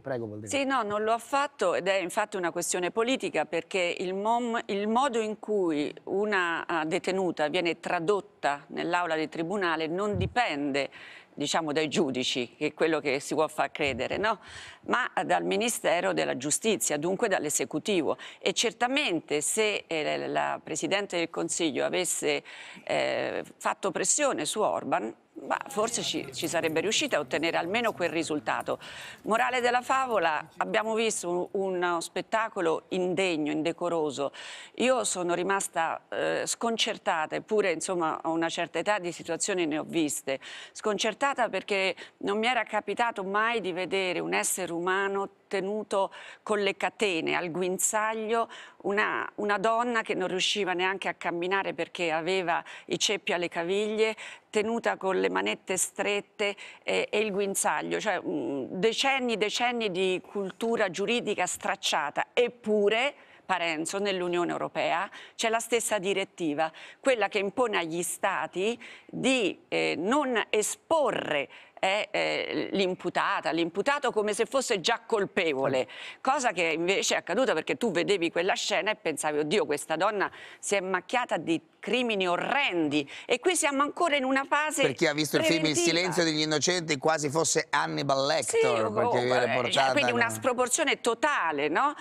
Prego, sì, no, non lo ha fatto ed è infatti una questione politica perché il, mom, il modo in cui una ah, detenuta viene tradotta nell'aula di tribunale non dipende diciamo dai giudici, che è quello che si può far credere, no? ma dal Ministero della Giustizia, dunque dall'esecutivo. E certamente se eh, la Presidente del Consiglio avesse eh, fatto pressione su Orban, ma forse ci, ci, sarebbe riuscita a ottenere almeno quel risultato. Morale della favola, abbiamo visto un, uno spettacolo indegno, indecoroso. Io sono rimasta eh, sconcertata, eppure insomma, a una certa età di situazioni ne ho viste, sconcertata spaventata perché non mi era capitato mai di vedere un essere umano tenuto con le catene al guinzaglio, una, una donna che non riusciva neanche a camminare perché aveva i ceppi alle caviglie, tenuta con le manette strette eh, e il guinzaglio, cioè mh, mm, decenni e decenni di cultura giuridica stracciata, eppure Parenzo nell'Unione Europea, c'è la stessa direttiva, quella che impone agli Stati di eh, non esporre è eh, eh, l'imputata, l'imputato come se fosse già colpevole, cosa che invece è accaduta perché tu vedevi quella scena e pensavi oddio questa donna si è macchiata di crimini orrendi e qui siamo ancora in una fase Per chi ha visto preventiva. il film Il silenzio degli innocenti quasi fosse Hannibal Lecter sì, oh, eh, quindi una sproporzione totale no?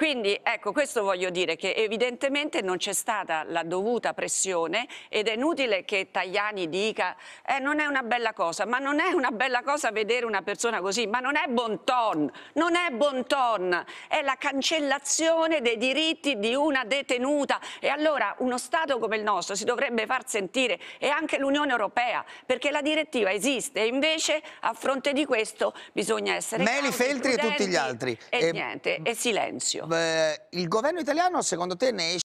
Quindi ecco, questo voglio dire che evidentemente non c'è stata la dovuta pressione ed è inutile che Tajani dica eh, non è una bella cosa, ma non è una bella cosa vedere una persona così, ma non è bon ton, non è bon ton, è la cancellazione dei diritti di una detenuta e allora uno Stato come il nostro si dovrebbe far sentire e anche l'Unione Europea perché la direttiva esiste e invece a fronte di questo bisogna essere Meli, cauti, Feltri e tutti gli altri e, e niente, e silenzio eh, il governo italiano secondo te ne esce?